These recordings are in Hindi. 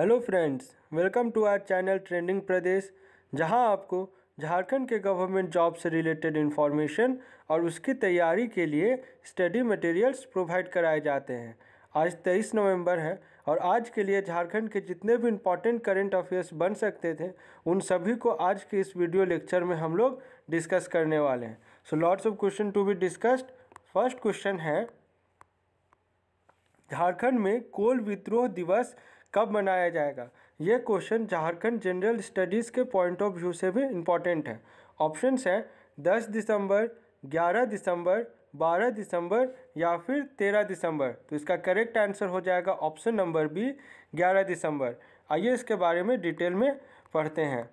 hello friends welcome to our channel trending Pradesh जहां आपको झारखंड के गवर्नमेंट जॉब से रिलेटेड इन्फॉर्मेशन और उसकी तैयारी के लिए स्टडी मटेरियल्स प्रोवाइड कराए जाते हैं आज 23 नवंबर है और आज के लिए झारखंड के जितने भी इम्पॉर्टेंट करेंट अफेयर्स बन सकते थे उन सभी को आज के इस वीडियो लेक्चर में हम लोग डिस्कस करने वाले हैं so lots of question to be discussed first question है झारखंड में कोल विद्रोह दिवस कब मनाया जाएगा ये क्वेश्चन झारखंड जनरल स्टडीज़ के पॉइंट ऑफ व्यू से भी इम्पॉर्टेंट है ऑप्शंस हैं दस दिसंबर ग्यारह दिसंबर बारह दिसंबर या फिर तेरह दिसंबर तो इसका करेक्ट आंसर हो जाएगा ऑप्शन नंबर बी ग्यारह दिसंबर आइए इसके बारे में डिटेल में पढ़ते हैं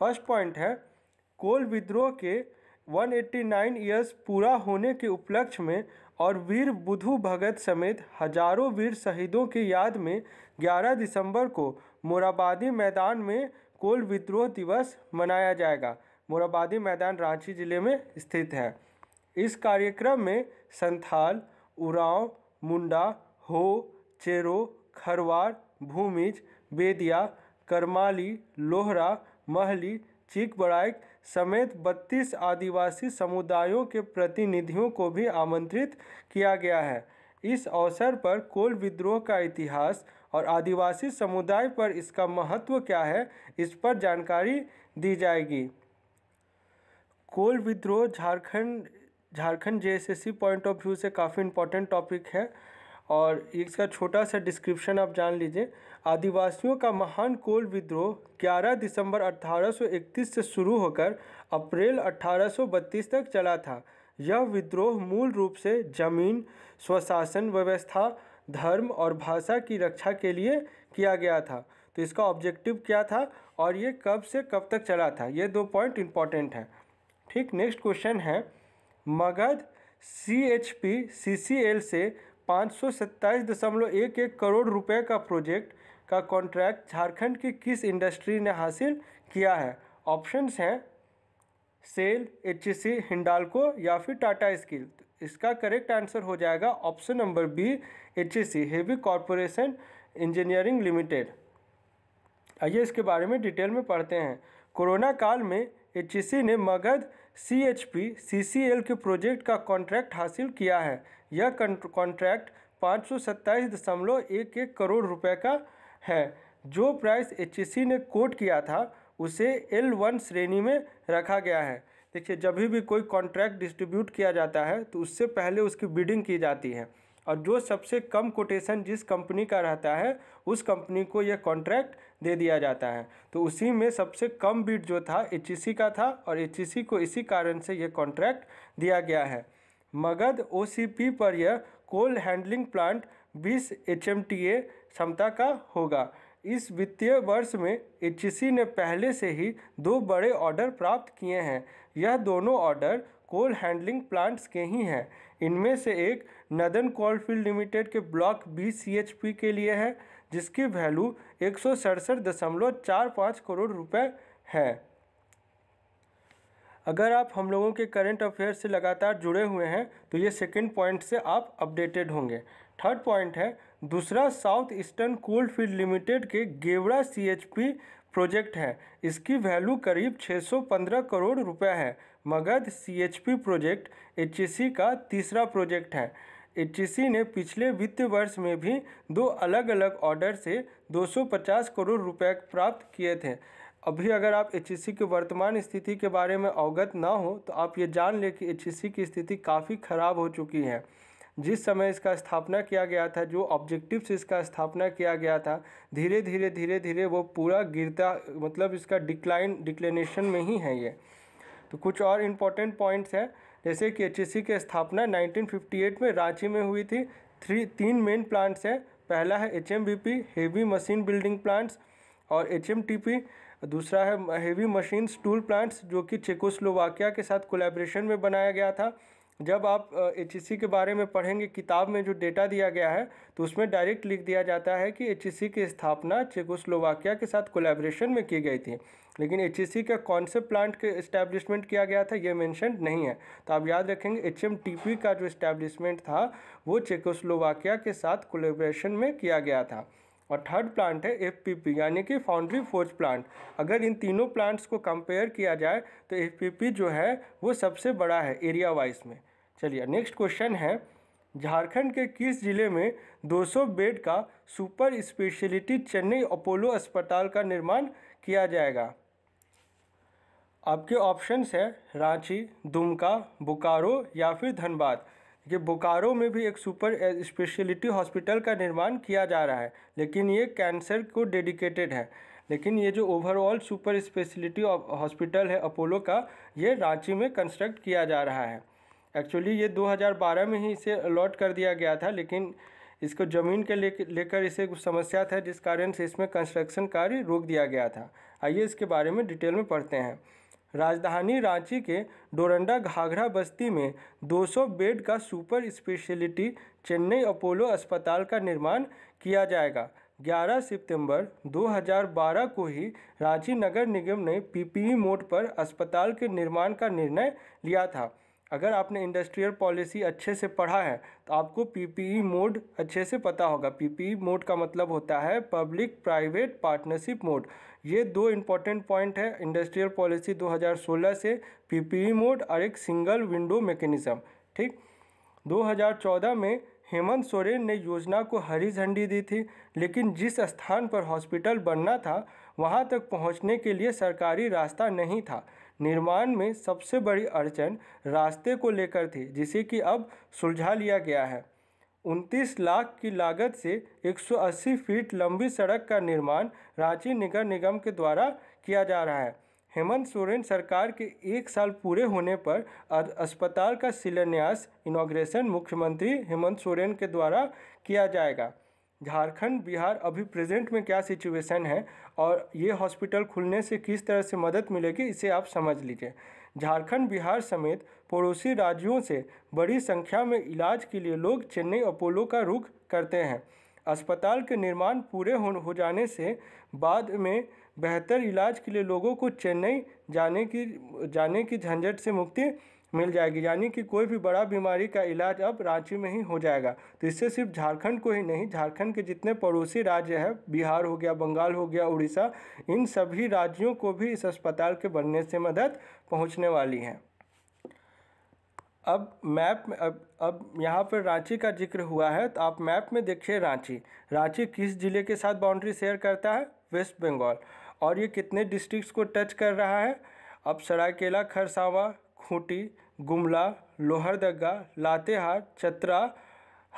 फर्स्ट पॉइंट है कोल विद्रोह के 189 ईयर्स पूरा होने के उपलक्ष्य में और वीर बुधु भगत समेत हजारों वीर शहीदों की याद में 11 दिसंबर को मोराबादी मैदान में कोल विद्रोह दिवस मनाया जाएगा मोराबादी मैदान रांची ज़िले में स्थित है इस कार्यक्रम में संथाल उरांव मुंडा हो चेरो खरवार भूमिज बेदिया करमाली लोहरा महली चिकबड़ाइक समेत 32 आदिवासी समुदायों के प्रतिनिधियों को भी आमंत्रित किया गया है इस अवसर पर कोल विद्रोह का इतिहास और आदिवासी समुदाय पर इसका महत्व क्या है इस पर जानकारी दी जाएगी कोल विद्रोह Jharkhand Jharkhand J point of view से काफ़ी इम्पोर्टेंट टॉपिक है और इसका छोटा सा डिस्क्रिप्शन आप जान लीजिए आदिवासियों का महान कोल विद्रोह 11 दिसंबर 1831 से शुरू होकर अप्रैल 1832 तक चला था यह विद्रोह मूल रूप से जमीन स्वशासन व्यवस्था धर्म और भाषा की रक्षा के लिए किया गया था तो इसका ऑब्जेक्टिव क्या था और ये कब से कब तक चला था ये दो पॉइंट इम्पॉर्टेंट हैं ठीक नेक्स्ट क्वेश्चन है Magadh C H P C C L से पाँच सौ सत्ताईस दशमलव एक एक करोड़ रुपए का प्रोजेक्ट का कॉन्ट्रैक्ट झारखंड की किस इंडस्ट्री ने हासिल किया है ऑप्शंस हैं सेल एच सी हिंडालको या फिर टाटा स्किल इसका करेक्ट आंसर हो जाएगा option number B H C heavy corporation engineering limited आइए इसके बारे में डिटेल में पढ़ते हैं कोरोना काल में एच e ने Magadh C H P C C L के प्रोजेक्ट का कॉन्ट्रैक्ट हासिल किया है यह कॉन्ट्रैक्ट पाँच सौ सत्ताईस दशमलव एक एक करोड़ रुपए का है जो प्राइस एच e ने कोट किया था उसे एल वन श्रेणी में रखा गया है देखिए जब भी कोई कॉन्ट्रैक्ट डिस्ट्रीब्यूट किया जाता है तो उससे पहले उसकी बिडिंग की जाती है और जो सबसे कम कोटेशन जिस कंपनी का रहता है उस कंपनी को यह कॉन्ट्रैक्ट दे दिया जाता है तो उसी में सबसे कम बिड जो था एच e का था और एच e को इसी कारण से यह कॉन्ट्रैक्ट दिया गया है मगध ओ पर यह कोल हैंडलिंग प्लांट बीस एच क्षमता का होगा इस वित्तीय वर्ष में एच ने पहले से ही दो बड़े ऑर्डर प्राप्त किए हैं यह दोनों ऑर्डर कोल हैंडलिंग प्लांट्स के ही हैं इनमें से एक नदन कोलफील्ड लिमिटेड के ब्लॉक बी सी के लिए है जिसकी वैल्यू एक करोड़ रुपए है अगर आप हम लोगों के करंट अफेयर से लगातार जुड़े हुए हैं तो ये सेकंड पॉइंट से आप अपडेटेड होंगे थर्ड पॉइंट है दूसरा south eastern coal field limited के गेवड़ा सीएचपी प्रोजेक्ट है इसकी वैल्यू करीब 615 करोड़ रुपए है Magadh CHP project H e का तीसरा प्रोजेक्ट है एच e ने पिछले वित्त वर्ष में भी दो अलग अलग ऑर्डर से 250 करोड़ रुपए प्राप्त किए थे अभी अगर आप एच e की वर्तमान स्थिति के बारे में अवगत ना हो तो आप ये जान लें कि एच की स्थिति काफ़ी ख़राब हो चुकी है जिस समय इसका स्थापना किया गया था जो ऑब्जेक्टिव से इसका स्थापना किया गया था धीरे धीरे धीरे धीरे वो पूरा गिरता मतलब इसका डिक्लाइन डिक्लेनेशन में ही है ये तो कुछ और इम्पॉर्टेंट पॉइंट्स हैं जैसे कि एच की स्थापना 1958 में रांची में हुई थी थ्री तीन मेन प्लांट्स हैं पहला है H heavy machine building plants और एच दूसरा है हेवी मशीन टूल प्लांट्स जो कि चेकोस्लोवाकिया के साथ कोलेब्रेशन में बनाया गया था जब आप एच e के बारे में पढ़ेंगे किताब में जो डेटा दिया गया है तो उसमें डायरेक्ट लिख दिया जाता है कि एच e की स्थापना चेकोस्लोवाकिया के साथ कोलैबोरेशन में की गई थी लेकिन एच e का कौन से प्लांट के इस्टेब्लिशमेंट किया गया था ये मेंशन नहीं है तो आप याद रखेंगे एच का जो इस्टेब्लिशमेंट था वो चेकोस्लोवाकिया के साथ कोलेब्रेशन में किया गया था और थर्ड प्लांट है एफ यानी कि फाउंड्री फोर्ज प्लांट अगर इन तीनों प्लांट्स को कंपेयर किया जाए तो एफ जो है वो सबसे बड़ा है एरिया वाइज में चलिए नेक्स्ट क्वेश्चन है झारखंड के किस जिले में 200 बेड का सुपर स्पेशलिटी चेन्नई अपोलो अस्पताल का निर्माण किया जाएगा आपके ऑप्शंस है रांची दुमका बोकारो या फिर धनबाद ये बोकारो में भी एक सुपर स्पेशलिटी हॉस्पिटल का निर्माण किया जा रहा है लेकिन ये कैंसर को डेडिकेटेड है लेकिन ये जो ओवरऑल सुपर स्पेशलिटी हॉस्पिटल है अपोलो का ये रांची में कंस्ट्रक्ट किया जा रहा है एक्चुअली ये 2012 में ही इसे अलॉट कर दिया गया था लेकिन इसको ज़मीन के ले लेकर इसे कुछ समस्या था जिस कारण से इसमें कंस्ट्रक्शन कार्य रोक दिया गया था आइए इसके बारे में डिटेल में पढ़ते हैं राजधानी रांची के डोरंडा घाघरा बस्ती में 200 बेड का सुपर स्पेशलिटी चेन्नई अपोलो अस्पताल का निर्माण किया जाएगा 11 सितंबर 2012 को ही रांची नगर निगम ने पीपीई मोड पर अस्पताल के निर्माण का निर्णय लिया था अगर आपने इंडस्ट्रियल पॉलिसी अच्छे से पढ़ा है तो आपको पीपीई मोड अच्छे से पता होगा पीपीई मोड का मतलब होता है पब्लिक प्राइवेट पार्टनरशिप मोड ये दो इम्पॉर्टेंट पॉइंट है इंडस्ट्रियल पॉलिसी 2016 से पीपीई मोड और एक सिंगल विंडो मेकेनिज़्म ठीक 2014 में हेमंत सोरेन ने योजना को हरी झंडी दी थी लेकिन जिस स्थान पर हॉस्पिटल बनना था वहाँ तक पहुँचने के लिए सरकारी रास्ता नहीं था निर्माण में सबसे बड़ी अड़चन रास्ते को लेकर थी जिसे कि अब सुलझा लिया गया है उनतीस लाख की लागत से 180 फीट लंबी सड़क का निर्माण रांची नगर निगम के द्वारा किया जा रहा है हेमंत सोरेन सरकार के एक साल पूरे होने पर अस्पताल का शिलान्यास इनाग्रेशन मुख्यमंत्री हेमंत सोरेन के द्वारा किया जाएगा झारखंड बिहार अभी प्रेजेंट में क्या सिचुएशन है और ये हॉस्पिटल खुलने से किस तरह से मदद मिलेगी इसे आप समझ लीजिए झारखंड बिहार समेत पड़ोसी राज्यों से बड़ी संख्या में इलाज के लिए लोग चेन्नई अपोलो का रुख करते हैं अस्पताल के निर्माण पूरे हो जाने से बाद में बेहतर इलाज के लिए लोगों को चेन्नई जाने की जाने की झंझट से मुक्ति मिल जाएगी यानी कि कोई भी बड़ा बीमारी का इलाज अब रांची में ही हो जाएगा तो इससे सिर्फ झारखंड को ही नहीं झारखंड के जितने पड़ोसी राज्य हैं बिहार हो गया बंगाल हो गया उड़ीसा इन सभी राज्यों को भी इस अस्पताल के बनने से मदद पहुँचने वाली है अब मैप में अब अब यहाँ पर रांची का जिक्र हुआ है तो आप मैप में देखिए रांची रांची किस ज़िले के साथ बाउंड्री शेयर करता है वेस्ट बंगाल और ये कितने डिस्ट्रिक्ट्स को टच कर रहा है अब सरायकेला खरसावा खूंटी गुमला लोहरदगा लातेहार चतरा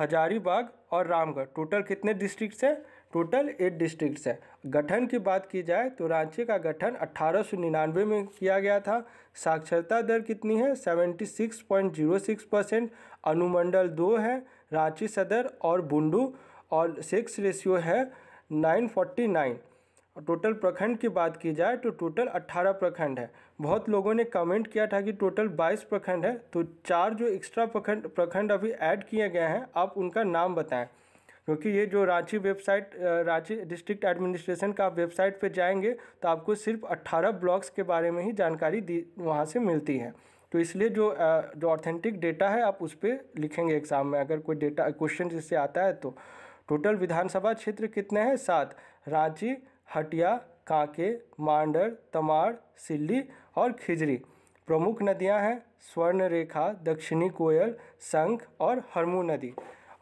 हजारीबाग और रामगढ़ टोटल कितने डिस्ट्रिक्ट्स हैं टोटल एट डिस्ट्रिक्ट्स हैं गठन की बात की जाए तो रांची का गठन अट्ठारह में किया गया था साक्षरता दर कितनी है 76.06 परसेंट अनुमंडल दो है रांची सदर और बुंडू और सेक्स रेशियो है 949 और टोटल प्रखंड की बात की जाए तो टोटल 18 प्रखंड है बहुत लोगों ने कमेंट किया था कि टोटल 22 प्रखंड है तो चार जो एक्स्ट्रा प्रखंड प्रखंड अभी ऐड किए गए हैं आप उनका नाम बताएं क्योंकि ये जो Ranchi website Ranchi district administration का आप वेबसाइट पर जाएंगे तो आपको सिर्फ अट्ठारह ब्लॉक्स के बारे में ही जानकारी दी वहाँ से मिलती है तो इसलिए जो जो ऑथेंटिक डेटा है आप उस पर लिखेंगे एग्ज़ाम में अगर कोई डेटा क्वेश्चन जिससे आता है तो टोटल विधानसभा क्षेत्र कितने हैं सात रांची हटिया काके मांडर तमाड़ सिल्ली और खिजरी प्रमुख नदियां हैं स्वर्णरेखा दक्षिणी कोयल शंख और हरमू नदी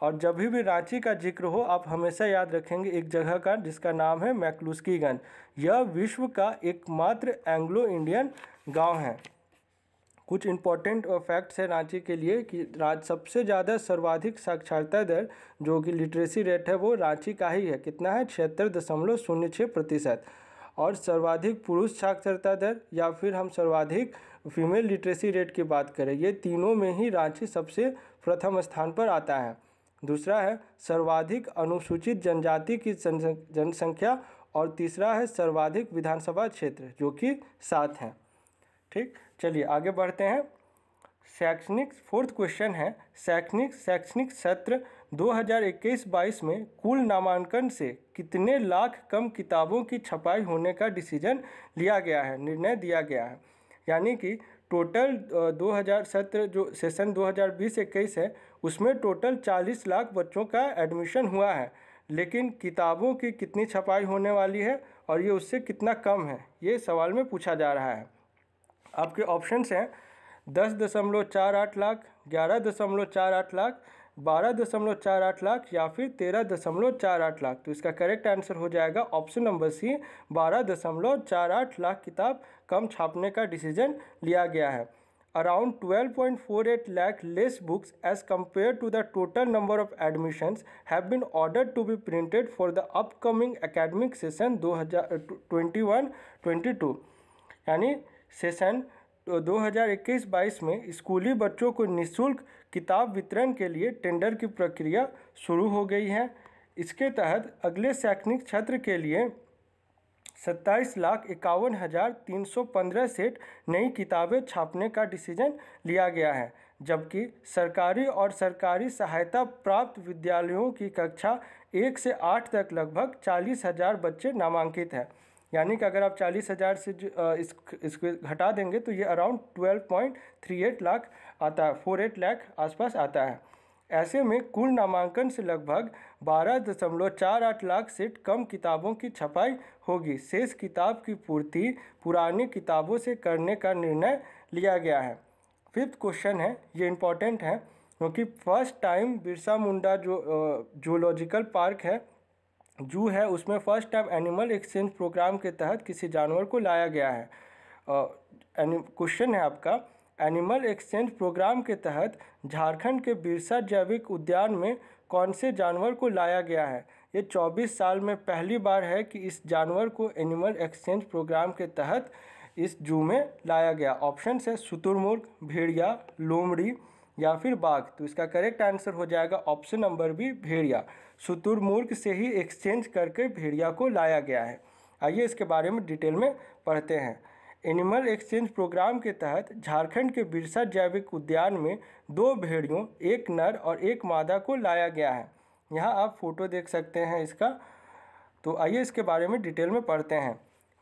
और जब भी भी रांची का जिक्र हो आप हमेशा याद रखेंगे एक जगह का जिसका नाम है मैकलूस्कीगंज यह विश्व का एकमात्र एंग्लो इंडियन गांव है कुछ इंपॉर्टेंट फैक्ट्स है रांची के लिए कि राज सबसे ज़्यादा सर्वाधिक साक्षरता दर जो कि लिटरेसी रेट है वो रांची का ही है कितना है छिहत्तर दशमलव शून्य छः प्रतिशत और सर्वाधिक पुरुष साक्षरता दर या फिर हम सर्वाधिक फीमेल लिटरेसी रेट की बात करें ये तीनों में ही रांची सबसे प्रथम स्थान पर आता है दूसरा है सर्वाधिक अनुसूचित जनजाति की जनसंख्या और तीसरा है सर्वाधिक विधानसभा क्षेत्र जो कि सात हैं ठीक चलिए आगे बढ़ते हैं शैक्षणिक फोर्थ क्वेश्चन है शैक्षणिक शैक्षणिक सत्र 2021-22 में कुल नामांकन से कितने लाख कम किताबों की छपाई होने का डिसीजन लिया गया है निर्णय दिया गया है यानी कि टोटल सत्र जो सेशन 2020-21 है उसमें टोटल 40 लाख बच्चों का एडमिशन हुआ है लेकिन किताबों की कितनी छपाई होने वाली है और ये उससे कितना कम है ये सवाल में पूछा जा रहा है आपके ऑप्शंस हैं दस दशमलव चार आठ लाख ग्यारह दशमलव चार आठ लाख बारह दशमलव चार आठ लाख या फिर तेरह दशमलव चार आठ लाख तो इसका करेक्ट आंसर हो जाएगा ऑप्शन नंबर सी बारह दशमलव चार आठ लाख किताब कम छापने का डिसीजन लिया गया है around 12.48 lakh less books as compared to the total number of admissions have been ordered to upcoming printed for दो हज़ार ट्वेंटी वन ट्वेंटी टू यानी सेशन 2021-22 में स्कूली बच्चों को निशुल्क किताब वितरण के लिए टेंडर की प्रक्रिया शुरू हो गई है इसके तहत अगले शैक्षणिक छत्र के लिए सत्ताईस लाख इक्यावन हज़ार तीन सौ पंद्रह सेट नई किताबें छापने का डिसीजन लिया गया है जबकि सरकारी और सरकारी सहायता प्राप्त विद्यालयों की कक्षा एक से आठ तक लगभग चालीस हज़ार बच्चे नामांकित हैं यानी कि अगर आप चालीस हज़ार से जो इस इसको घटा देंगे तो ये around twelve point three eight lakh आता है फोर एट लाख आसपास आता है ऐसे में कुल नामांकन से लगभग बारह दशमलव चार आठ लाख से कम किताबों की छपाई होगी शेष किताब की पूर्ति पुरानी किताबों से करने का निर्णय लिया गया है फिफ्थ क्वेश्चन है ये इंपॉर्टेंट है क्योंकि फर्स्ट टाइम बिरसा मुंडा जो जूलॉजिकल पार्क है जू है उसमें first time animal exchange programme के तहत किसी जानवर को लाया गया है क्वेश्चन है आपका एनिमल एक्सचेंज प्रोग्राम के तहत झारखंड के बिरसा जैविक उद्यान में कौन से जानवर को लाया गया है ये 24 साल में पहली बार है कि इस जानवर को एनिमल एक्सचेंज प्रोग्राम के तहत इस जू में लाया गया ऑप्शन है शुतुरमुर्ग भेड़िया लोमड़ी या फिर बाघ तो इसका करेक्ट आंसर हो जाएगा ऑप्शन नंबर बी भेड़िया शुतुरमुर्ग से ही एक्सचेंज करके भेड़िया को लाया गया है आइए इसके बारे में डिटेल में पढ़ते हैं एनिमल एक्सचेंज प्रोग्राम के तहत झारखंड के बिरसा जैविक उद्यान में दो भेड़ियों एक नर और एक मादा को लाया गया है यहाँ आप फोटो देख सकते हैं इसका तो आइए इसके बारे में डिटेल में पढ़ते हैं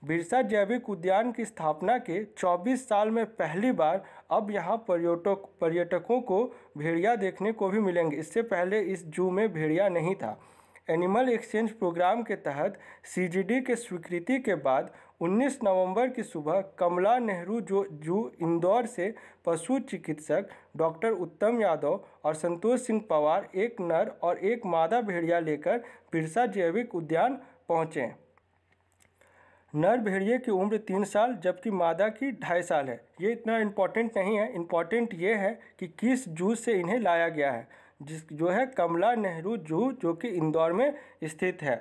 बिरसा जैविक उद्यान की स्थापना के 24 साल में पहली बार अब यहाँ पर्यटक पर्यटकों को भेड़िया देखने को भी मिलेंगे इससे पहले इस जू में भेड़िया नहीं था एनिमल एक्सचेंज प्रोग्राम के तहत सीजीडी के स्वीकृति के बाद 19 नवंबर की सुबह कमला नेहरू जो जू इंदौर से पशु चिकित्सक डॉक्टर उत्तम यादव और संतोष सिंह पवार एक नर और एक मादा भेड़िया लेकर बिरसा जैविक उद्यान पहुँचें नर भेड़िए की उम्र तीन साल जबकि मादा की ढाई साल है ये इतना इम्पॉर्टेंट नहीं है इम्पॉर्टेंट ये है कि किस जू से इन्हें लाया गया है जिस जो है कमला नेहरू जू जो कि इंदौर में स्थित है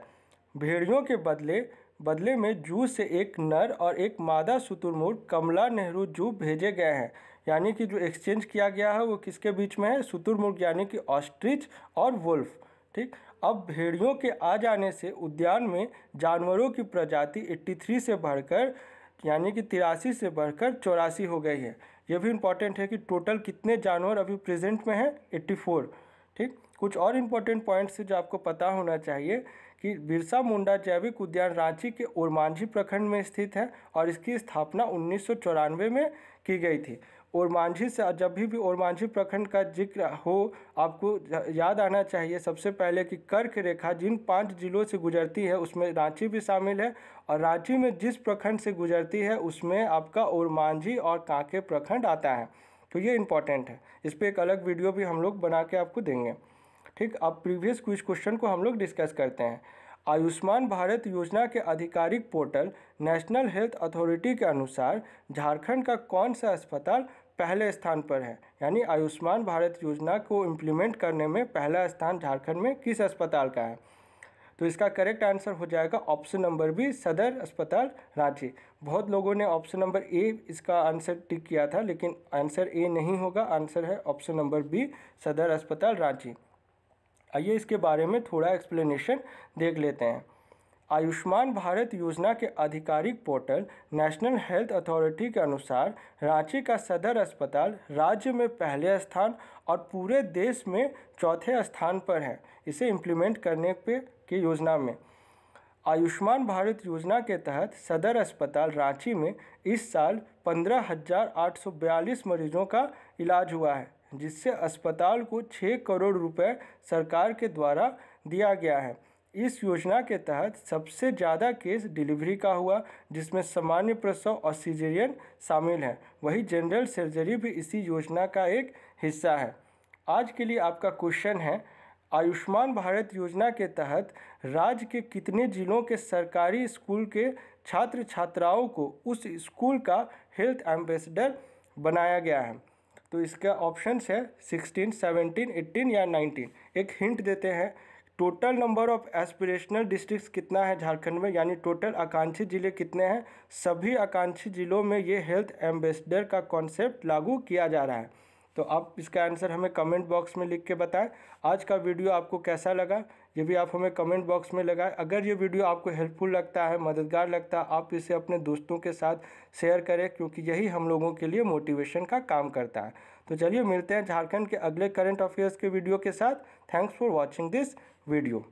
भेड़ियों के बदले बदले में जू से एक नर और एक मादा शुतुरमुर्ग कमला नेहरू जू भेजे गए हैं यानी कि जो एक्सचेंज किया गया है वो किसके बीच में है शुतुरमुर्ग यानी कि ऑस्ट्रिच और वुल्फ ठीक अब भेड़ियों के आ जाने से उद्यान में जानवरों की प्रजाति 83 से बढ़कर यानी कि तिरासी से बढ़कर चौरासी हो गई है यह भी इम्पॉर्टेंट है कि टोटल कितने जानवर अभी प्रेजेंट में हैं 84 ठीक कुछ और इम्पोर्टेंट पॉइंट्स जो आपको पता होना चाहिए कि बिरसा मुंडा जैविक उद्यान रांची के ओरमांझी प्रखंड में स्थित है और इसकी स्थापना उन्नीस में की गई थी और मांझी से जब भी भी मांझी प्रखंड का जिक्र हो आपको याद आना चाहिए सबसे पहले कि कर्क रेखा जिन पांच जिलों से गुजरती है उसमें रांची भी शामिल है और रांची में जिस प्रखंड से गुजरती है उसमें आपका मांझी और कांके प्रखंड आता है तो ये इम्पॉर्टेंट है इस पर एक अलग वीडियो भी हम लोग बना के आपको देंगे ठीक अब प्रीवियस क्विज क्वेश्चन को हम लोग डिस्कस करते हैं आयुष्मान भारत योजना के आधिकारिक पोर्टल नेशनल हेल्थ अथॉरिटी के अनुसार झारखंड का कौन सा अस्पताल पहले स्थान पर है यानी आयुष्मान भारत योजना को इम्प्लीमेंट करने में पहला स्थान झारखंड में किस अस्पताल का है तो इसका करेक्ट आंसर हो जाएगा ऑप्शन नंबर बी सदर अस्पताल रांची बहुत लोगों ने ऑप्शन नंबर ए इसका आंसर टिक किया था लेकिन आंसर ए नहीं होगा आंसर है ऑप्शन नंबर बी सदर अस्पताल रांची आइए इसके बारे में थोड़ा एक्सप्लेनेशन देख लेते हैं आयुष्मान भारत योजना के आधिकारिक पोर्टल नेशनल हेल्थ अथॉरिटी के अनुसार रांची का सदर अस्पताल राज्य में पहले स्थान और पूरे देश में चौथे स्थान पर है इसे इम्प्लीमेंट करने पे की योजना में आयुष्मान भारत योजना के तहत सदर अस्पताल रांची में इस साल पंद्रह हजार आठ सौ बयालीस मरीजों का इलाज हुआ है जिससे अस्पताल को छः करोड़ रुपए सरकार के द्वारा दिया गया है इस योजना के तहत सबसे ज़्यादा केस डिलीवरी का हुआ जिसमें सामान्य प्रसव और सीजेरियन शामिल हैं वही जनरल सर्जरी भी इसी योजना का एक हिस्सा है आज के लिए आपका क्वेश्चन है आयुष्मान भारत योजना के तहत राज्य के कितने ज़िलों के सरकारी स्कूल के छात्र छात्राओं को उस स्कूल का हेल्थ एम्बेसडर बनाया गया है तो इसका ऑप्शंस है 16, 17, 18 या 19 एक हिंट देते हैं total number of aspirational districts कितना है झारखंड में यानी टोटल आकांक्षी ज़िले कितने हैं सभी आकांक्षी ज़िलों में ये हेल्थ एम्बेसडर का कॉन्सेप्ट लागू किया जा रहा है तो आप इसका आंसर हमें कमेंट बॉक्स में लिख के बताएं आज का वीडियो आपको कैसा लगा ये भी आप हमें कमेंट बॉक्स में लगाएं अगर ये वीडियो आपको हेल्पफुल लगता है मददगार लगता है आप इसे अपने दोस्तों के साथ शेयर करें क्योंकि यही हम लोगों के लिए मोटिवेशन का काम करता है तो चलिए मिलते हैं झारखंड के अगले करंट अफेयर्स के वीडियो के साथ thanks for watching this video